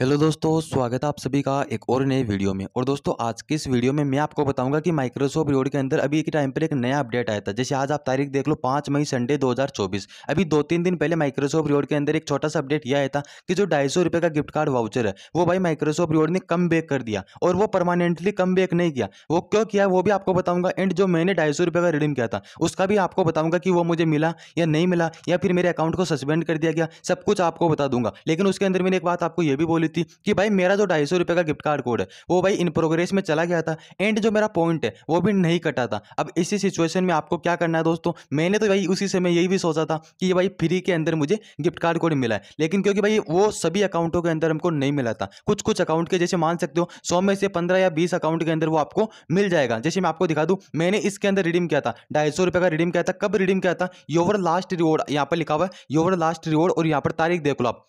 hello दोस्तों स्वागत है आप सभी का एक और नए वीडियो में और दोस्तों आज की इस वीडियो में मैं आपको बताऊंगा कि माइक्रोसॉफ्ट रोड के अंदर अभी एक टाइम पर एक नया अपडेट आया था जैसे आज आप तारीख देख लो पाँच मई संडे 2024 अभी दो तीन दिन पहले माइक्रोसॉफ्ट रोड के अंदर एक छोटा सा अपडेट यह आया था कि जो ढाई सौ का गिफ्ट कार्ड वाउचर है वो भाई माइक्रोसॉफ्ट रोड ने कम बैक कर दिया और वो परमानेंटली कम बैक नहीं किया वो क्यों किया वो भी आपको बताऊंगा एंड जो मैंने ढाई सौ का रिडीम किया था उसका भी आपको बताऊंगा कि वो मुझे मिला या नहीं मिला या फिर मेरे अकाउंट को सस्पेंड कर दिया गया सब कुछ आपको बता दूंगा लेकिन उसके अंदर मैंने एक बात आपको ये भी बोली बोली थी कि भाई मेरा जो ढाई सौ का गिफ्ट कार्ड कोड है वो भाई इन प्रोग्रेस में चला गया था एंड जो मेरा पॉइंट है वो भी नहीं कटा था अब इसी सिचुएशन में आपको क्या करना है दोस्तों मैंने तो भाई उसी समय यही भी सोचा था कि भाई फ्री के अंदर मुझे गिफ्ट कार्ड कोड मिला है लेकिन क्योंकि भाई वो सभी अकाउंटों के अंदर हमको नहीं मिला था कुछ कुछ अकाउंट के जैसे मान सकते हो सौ में से पंद्रह या बीस अकाउंट के अंदर वो आपको मिल जाएगा जैसे मैं आपको दिखा दूँ मैंने इसके अंदर रिडीम किया था ढाई सौ का रिडीम किया था कब रिडीम किया था योवर लास्ट रिवॉर्ड यहाँ पर लिखा हुआ है योवर लास्ट रिवॉर्ड और यहाँ पर तारीख देख लो आप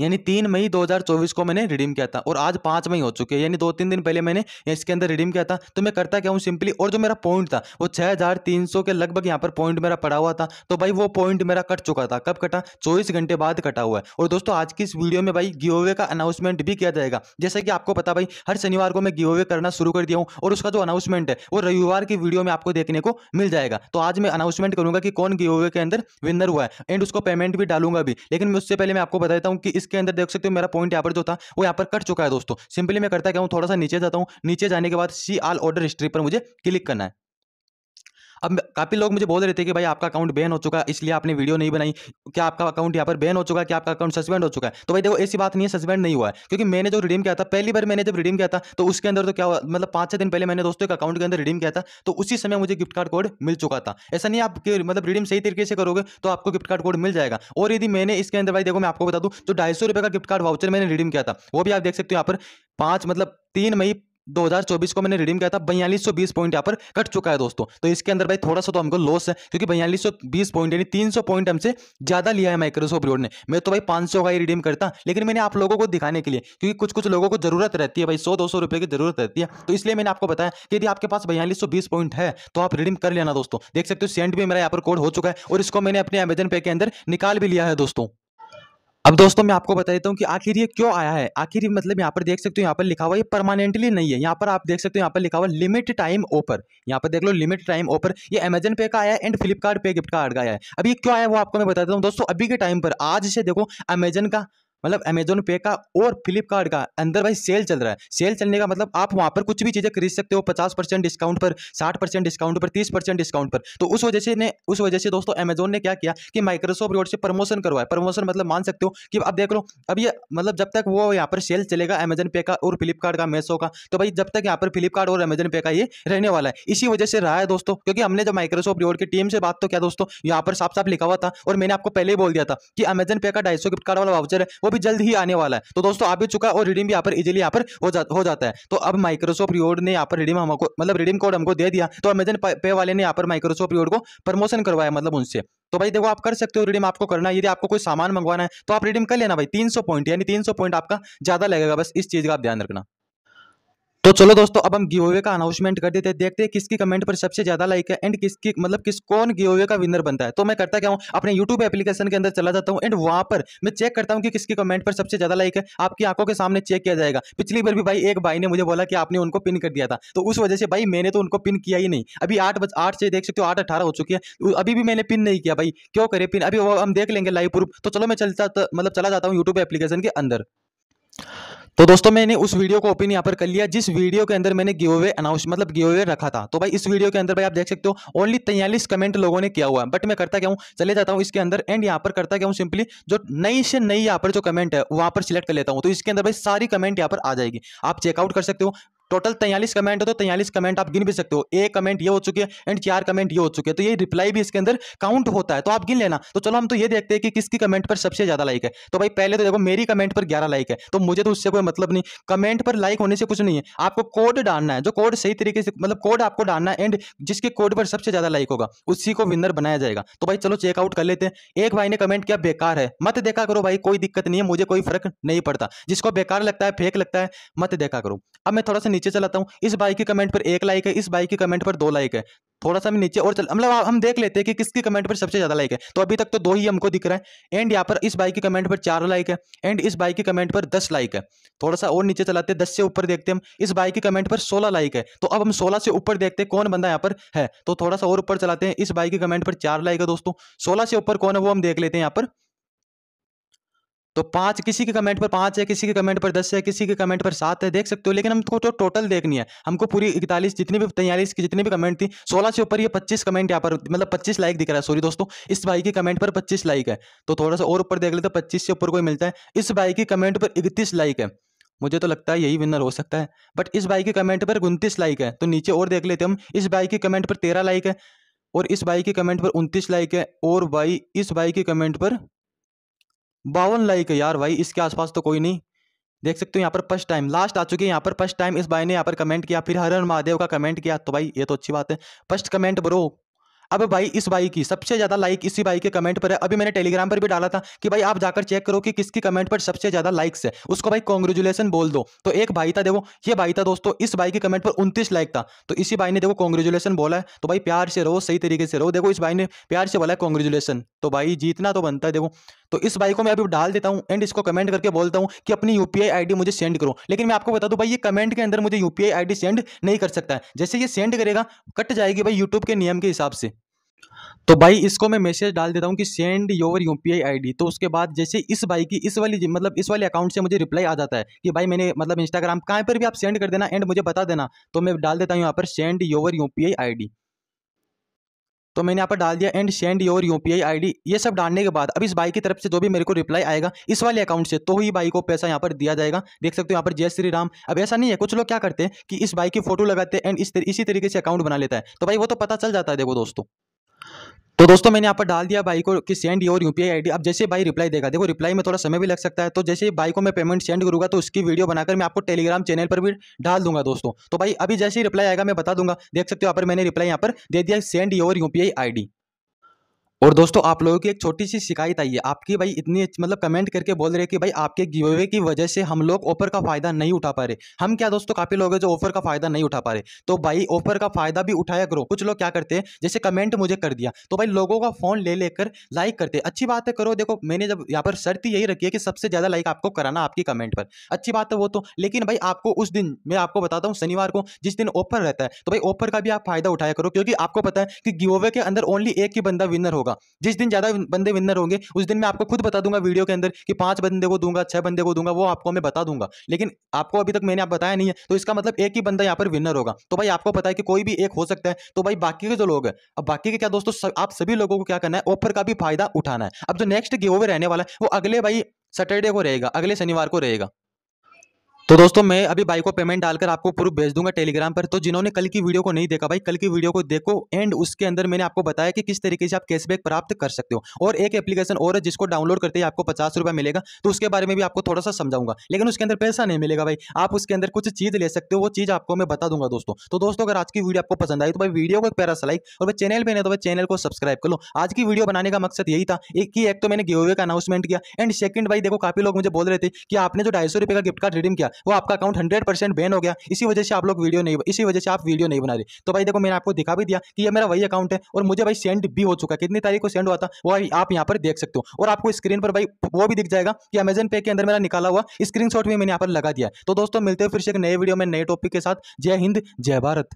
यानी तीन मई 2024 को मैंने रिडीम किया था और आज पाँच मई हो चुके हैं यानी दो तीन दिन पहले मैंने इसके अंदर रिडीम किया था तो मैं करता क्या हूँ सिंपली और जो मेरा पॉइंट था वो 6300 के लगभग यहाँ पर पॉइंट मेरा पड़ा हुआ था तो भाई वो पॉइंट मेरा कट चुका था कब कटा चौबीस घंटे बाद कटा हुआ है और दोस्तों आज की इस वीडियो में भाई गिओवे का अनाउंसमेंट भी किया जाएगा जैसे कि आपको पता भाई हर शनिवार को मैं गिओवे करना शुरू कर दिया हूँ और उसका जो अनाउंसमेंट है वो रविवार की वीडियो में आपको देखने को मिल जाएगा तो आज मैं अनाउंसमेंट करूंगा कि कौन गिओवे के अंदर विनर हुआ है एंड उसको पेमेंट भी डालूंगा भी लेकिन उससे पहले मैं आपको बताता हूँ कि इसके अंदर देख सकते हो मेरा पॉइंट यहाँ पर जो था वो यहाँ पर कट चुका है दोस्तों सिंपली मैं करता क्या हूँ थोड़ा सा नीचे जाता हूँ नीचे जाने के बाद सी आल ऑर्डर हिस्ट्री पर मुझे क्लिक करना है अब काफ़ी लोग मुझे बोल रहे थे कि भाई आपका अकाउंट बैन हो चुका है इसलिए आपने वीडियो नहीं बनाई क्या आपका अकाउंट यहाँ पर बैन हो चुका है क्या आपका अकाउंट सस्पेंड हो चुका है तो भाई देखो ऐसी बात नहीं है सस्पेंड नहीं हुआ है क्योंकि मैंने जो रिडीम किया था पहली बार मैंने जब रिडीम किया था तो उसके अंदर तो क्या हुआ मतलब पाँच छः दिन पहले मैंने दोस्तों एक अकाउंट के अंदर रिडीम किया था तो उसी समय मुझे गिफ्ट कार्ड कोड मिल चुका था ऐसा नहीं आप मतलब रिडीम सही तरीके से करोगे तो आपको गिफ्ट कार्ड कोड मिल जाएगा और यदि मैंने इसके अंदर भाई देखो मैं आपको बता दूँ तो ढाई का गिफ्ट कार्ड वाउचर मैंने रिडीम किया था वो भी आप देख सकते हो यहाँ पर पाँच मतलब तीन मई 2024 को मैंने रिडीम किया था बयालीस पॉइंट यहाँ पर कट चुका है दोस्तों तो इसके अंदर भाई थोड़ा सा तो हमको लॉस है क्योंकि बयालीस पॉइंट यानी 300 पॉइंट हमसे ज़्यादा लिया है माइक्रोसॉफ्ट रोड ने मैं तो भाई 500 का ही रिडीम करता लेकिन मैंने आप लोगों को दिखाने के लिए क्योंकि कुछ कुछ लोगों को जरूरत रहती है भाई सौ दो सौ रुपये की जरूरत रहती है तो इसलिए मैंने आपको बताया कि यदि आपके पास बयालीस पॉइंट है तो आप रिडीम कर लेना दोस्तों देख सकते हो सेंट भी मेरा यहाँ पर कोड हो चुका है और इसको मैंने अपने अमेजन पे के अंदर निकाल भी लिया है दोस्तों अब दोस्तों मैं आपको बता देता हूँ कि आखिर ये क्यों आया है आखिर मतलब यहाँ पर देख सकते हो यहाँ पर लिखा हुआ ये परमानेंटली नहीं है यहाँ पर आप देख सकते हो यहाँ पर लिखा हुआ लिमिट टाइम ओपर यहाँ पर देख लो लिमिट टाइम ओपर ये अमेजन पे का आया एंड फ्लिपकार्ट पे गिफ्ट कार्ड का आया है अब ये क्यों आया वो आपको मैं बता देता हूँ दोस्तों अभी के टाइम पर आज से देखो अमेजन का मतलब अमेजोन पे का और फ्लिपकार्ट का अंदर भाई सेल चल रहा है सेल चलने का मतलब आप वहाँ पर कुछ भी चीज़ें खरीद सकते हो पचास परसेंट डिस्काउंट पर साठ परसेंट डिस्काउंट पर तीस परसेंट डिस्काउंट पर तो उस वजह से ने उस वजह से दोस्तों अमेजोन ने क्या किया कि माइक्रोसॉफ्ट रोड से प्रमोशन करवाया प्रमोशन मतलब मान सकते हो कि अब देख लो अब ये मतलब जब तक वो यहाँ पर सेल चलेगा अमेजन पे का और फ्लिपकार्ट का मेसो का तो भाई जब तक यहाँ पर फ्लिपकार्ट और अमेजन पे का ये रहने वाला है इसी वजह से रहा है दोस्तों क्योंकि हमने जब माइक्रोसॉफ्ट रोड की टीम से बात तो क्या दोस्तों यहाँ पर साफ साफ लिखा हुआ था और मैंने आपको पहले ही बोल दिया था कि अमेजन पे का ढाई सौ गिफ्ट कार्ड वाला वाउचर है वो भी जल्द ही आने वाला है तो दोस्तों आ भी चुका और रिडीम भी यहाँ पर इजिली यहाँ पर हो, जा, हो जाता है तो अब माइक्रोसॉफ्ट रिवॉर्ड ने यहाँ पर रिडीम हमको मतलब रिडीम कोड हमको दे दिया तो अमेजन पे वाले ने यहाँ पर माइक्रोसॉफ्ट रिवॉर्ड को प्रमोशन करवाया मतलब उनसे तो भाई देखो आप कर सकते हो रिडीम आपको करना है यदि आपको कोई सामान मंगवाना है तो आप रिडीम कर लेना भाई 300 पॉइंट यानी 300 पॉइंट आपका ज़्यादा लगेगा बस इस चीज़ का आप ध्यान रखना तो चलो दोस्तों अब हम गिओवे का अनाउंसमेंट कर देते हैं देखते हैं किसकी कमेंट पर सबसे ज्यादा लाइक है एंड किसकी मतलब किस कौन गिओवे का विनर बनता है तो मैं करता क्या हूँ अपने यूट्यूब एप्लीकेशन के अंदर चला जाता हूँ एंड वहां पर मैं चेक करता हूँ कि किसकी कमेंट पर सबसे ज्यादा लाइक है आपकी आंखों के सामने चेक किया जाएगा पिछली बार भी भाई एक भाई ने मुझे बोला कि आपने उनको पिन कर दिया था तो उस वजह से भाई मैंने तो उनको पिन किया ही नहीं अभी आठ बज आठ से देख सकते हो आठ अठारह हो चुकी है तो अभी भी मैंने पिन नहीं किया भाई क्यों करे पिन अभी हम देख लेंगे लाइव प्रूफ तो चलो मैं चलता मतलब चला जाता हूँ यूट्यूब एप्लीकेशन के अंदर तो दोस्तों मैंने उस वीडियो को ओपन यहाँ पर कर लिया जिस वीडियो के अंदर मैंने गिव अवे अनाउंस मतलब गिव अवे रखा था तो भाई इस वीडियो के अंदर भाई आप देख सकते हो ओनली तैयलीस कमेंट लोगों ने किया हुआ है बट मैं करता क्या हूँ चले जाता हूँ इसके अंदर एंड यहाँ पर करता क्या हूँ सिंपली जो नई से नई यहाँ पर जो कमेंट है वहाँ पर सिलेक्ट कर लेता हूँ तो इसके अंदर भाई सारी कमेंट यहाँ पर आ जाएगी आप चेकआउट कर सकते हो टोटल तैयलीस कमेंट हो तो तैयलीस कमेंट आप गिन भी सकते हो एक कमेंट ये हो चुके हैं एंड चार कमेंट ये हो चुके हैं तो ये रिप्लाई भी इसके अंदर काउंट होता है तो आप गिन लेना तो चलो हम तो ये देखते हैं कि किसकी कमेंट पर सबसे ज़्यादा लाइक है तो भाई पहले तो देखो मेरी कमेंट पर ग्यारह लाइक है तो मुझे तो उससे कोई मतलब नहीं कमेंट पर लाइक होने से कुछ नहीं है आपको कोड डालना है जो कोड सही तरीके से मतलब कोड आपको डालना है एंड जिसके कोड पर सबसे ज़्यादा लाइक होगा उसी को विनर बनाया जाएगा तो भाई चलो चेकआउट कर लेते हैं एक भाई ने कमेंट किया बेकार है मत देखा करो भाई कोई दिक्कत नहीं है मुझे कोई फर्क नहीं पड़ता जिसको बेकार लगता है फेक लगता है मत देखा करो अब मैं थोड़ा सा नीचे चलाता हूँ इस बाइक के कमेंट पर एक लाइक है इस बाइक के कमेंट पर दो लाइक है थोड़ा सा मैं नीचे और चल मतलब हम देख लेते हैं कि किसके कमेंट पर सबसे ज़्यादा लाइक है तो अभी तक तो दो ही हमको दिख रहा है एंड यहाँ पर इस बाइक के कमेंट पर चार लाइक है एंड इस बाइक के कमेंट पर दस लाइक है थोड़ा सा और नीचे चलाते हैं दस से ऊपर देखते हैं हम इस बाइक के कमेंट पर सोलह लाइक है तो अब हम सोलह से ऊपर देखते हैं कौन बंदा यहाँ पर है तो थोड़ा सा और ऊपर चलाते हैं इस बाइक के कमेंट पर चार लाइक है दोस्तों सोलह से ऊपर कौन है वो हम देख लेते हैं यहाँ पर तो पांच किसी के कमेंट पर पांच है किसी के कमेंट पर दस है किसी के कमेंट पर सात है देख सकते हो लेकिन हमको तो टोटल देखनी है हमको पूरी इकतालीस जितनी भी तैयारी की जितनी भी कमेंट थी सोलह से ऊपर ये पच्चीस कमेंट यहाँ पर मतलब पच्चीस लाइक दिख रहा है सॉरी दोस्तों इस भाई के कमेंट पर पच्चीस लाइक है तो थोड़ा सा और ऊपर देख लेते पच्चीस से ऊपर कोई मिलता है इस भाई की कमेंट पर इकतीस लाइक है मुझे तो लगता है यही विनर हो सकता है बट इस भाई के कमेंट पर उनतीस लाइक है तो नीचे और देख लेते हम इस भाई के कमेंट पर तेरह लाइक है और इस भाई के कमेंट पर उनतीस लाइक है और भाई इस भाई के कमेंट पर बावन लाइक है यार भाई इसके आसपास तो कोई नहीं देख सकते हो यहाँ पर फर्स्ट टाइम लास्ट आ चुके हैं यहाँ पर फर्स्ट टाइम इस भाई ने यहाँ पर कमेंट किया फिर हरण महादेव का कमेंट किया तो भाई ये तो अच्छी बात है फर्स्ट कमेंट ब्रो अब भाई इस भाई की सबसे ज़्यादा लाइक इसी भाई के कमेंट पर है अभी मैंने टेलीग्राम पर भी डाला था कि भाई आप जाकर चेक करो कि किसकी कमेंट पर सबसे ज़्यादा लाइक्स है उसको भाई कॉन्ग्रेचुलेसन बोल दो तो एक भाई था देखो ये भाई था दोस्तों इस भाई के कमेंट पर उनतीस लाइक था तो इसी भाई ने देखो कॉन्ग्रेचुलेसन बोला है तो भाई प्यार से रहो सही तरीके से रहो देखो इस भाई ने प्यार से बोला है कॉन्ग्रेचुलेसन तो भाई जीतना तो बनता है देखो तो इस भाई को मैं अभी डाल देता हूँ एंड इसको कमेंट करके बोलता हूँ कि अपनी यूपीआई आईडी मुझे सेंड करो लेकिन मैं आपको बता दूँ भाई ये कमेंट के अंदर मुझे यूपीआई आईडी सेंड नहीं कर सकता है जैसे ये सेंड करेगा कट जाएगी भाई यूट्यूब के नियम के हिसाब से तो भाई इसको मैं मैसेज डाल देता हूँ कि send your U P I D तो उसके बाद जैसे इस भाई की इस वाली मतलब इस वाले अकाउंट से मुझे रिप्लाई आ जाता है कि भाई मैंने मतलब इंस्टाग्राम कहाँ पर भी आप सेंड कर देना एंड मुझे बता देना तो मैं डाल देता हूँ यहाँ पर send your U P I तो मैंने यहाँ पर डाल दिया and send your U P I D ये सब डालने के बाद अब इस भाई की तरफ से जो भी मेरे को रिप्लाई आएगा इस वाले अकाउंट से तो ही भाई को पैसा यहाँ पर दिया जाएगा देख सकते हो यहाँ पर जय श्री राम अब ऐसा नहीं है कुछ लोग क्या करते हैं कि इस भाई की फोटो लगाते हैं एंड इस तर, इसी तरीके से अकाउंट बना लेता है तो भाई वो तो पता चल जाता है देखो दोस्तों तो दोस्तों मैंने यहाँ पर डाल दिया भाई को कि सेंड योर यूपीआई आईडी अब जैसे भाई रिप्लाई देगा देखो रिप्लाई में थोड़ा समय भी लग सकता है तो जैसे भाई को मैं पेमेंट सेंड करूँगा तो उसकी वीडियो बनाकर मैं आपको टेलीग्राम चैनल पर भी डाल दूंगा दोस्तों तो भाई अभी जैसे ही रिप्लाई आएगा मैं बता दूंगा देख सकते हो यहाँ पर मैंने रिप्लाई यहाँ पर दे दिया सेंड योर यूपीआई डी और दोस्तों आप लोगों की एक छोटी सी शिकायत आई है आपकी भाई इतनी मतलब कमेंट करके बोल रहे हैं कि भाई आपके गिवे की वजह से हम लोग ऑफर का फायदा नहीं उठा पा रहे हम क्या दोस्तों काफ़ी लोग हैं जो ऑफर का फायदा नहीं उठा पा रहे तो भाई ऑफर का फायदा भी उठाया करो कुछ लोग क्या करते हैं जैसे कमेंट मुझे कर दिया तो भाई लोगों का फ़ोन ले लेकर लाइक करते अच्छी बात है करो देखो मैंने जब यहाँ पर शर्त यही रखी है कि सबसे ज़्यादा लाइक आपको कराना आपकी कमेंट पर अच्छी बात है वो तो लेकिन भाई आपको उस दिन मैं आपको बताता हूँ शनिवार को जिस दिन ऑफर रहता है तो भाई ऑफर का भी आप फायदा उठाया करो क्योंकि आपको पता है कि गिवे के अंदर ओनली एक ही बंदा विनर होगा होगा जिस दिन ज़्यादा बंदे विनर होंगे उस दिन मैं आपको खुद बता दूंगा वीडियो के अंदर कि पांच बंदे को दूंगा छह बंदे को दूंगा वो आपको मैं बता दूंगा लेकिन आपको अभी तक मैंने आप बताया नहीं है तो इसका मतलब एक ही बंदा यहाँ पर विनर होगा तो भाई आपको पता है कि कोई भी एक हो सकता है तो भाई बाकी के जो लोग हैं अब बाकी के क्या दोस्तों आप सभी लोगों को क्या करना है ऑफर का भी फायदा उठाना है अब जो नेक्स्ट गेवे रहने वाला है वो अगले भाई सैटरडे को रहेगा अगले शनिवार को रहेगा तो दोस्तों मैं अभी भाई को पेमेंट डालकर आपको प्रूफ भेज दूंगा टेलीग्राम पर तो जिन्होंने कल की वीडियो को नहीं देखा भाई कल की वीडियो को देखो एंड उसके अंदर मैंने आपको बताया कि किस तरीके से आप कैशबैक प्राप्त कर सकते हो और एक एप्लीकेशन और है जिसको डाउनलोड करते ही आपको पचास रुपया मिलेगा तो उसके बारे में भी आपको थोड़ा सा समझाऊंगा लेकिन उसके अंदर पैसा नहीं मिलेगा भाई आप उसके अंदर कुछ चीज़ ले सकते हो वो चीज़ आपको मैं बता दूंगा दोस्तों तो दोस्तों अगर आज की वीडियो आपको पसंद आई तो भाई वीडियो को पैरा लाइक और भाई चैनल पर नहीं तो भाई चैनल को सब्सक्राइब कर लो आज की वीडियो बनाने का मकसद यही था एक ही एक तो मैंने गिवे का अनाउंसमेंट किया एंड सेकंड भाई देखो काफी लोग मुझे बोल रहे थे कि आपने जो ढाई सौ रुपये का गिफ्ट कार्ड रिडीम किया वो आपका अकाउंट हंड्रेड परसेंट बैन हो गया इसी वजह से आप लोग वीडियो नहीं इसी वजह से आप वीडियो नहीं बना रहे तो भाई देखो मैंने आपको दिखा भी दिया कि ये मेरा वही अकाउंट है और मुझे भाई सेंड भी हो चुका है कितनी तारीख को सेंड हुआ था वो आप यहाँ पर देख सकते हो और आपको स्क्रीन पर भाई वो भी दिख जाएगा कि अमेजन पे के अंदर मेरा निकाला हुआ स्क्रीन भी मैंने यहाँ पर लगा दिया तो दोस्तों मिलते हो फिर से एक नए वीडियो में नए टॉपिक के साथ जय हिंद जय भारत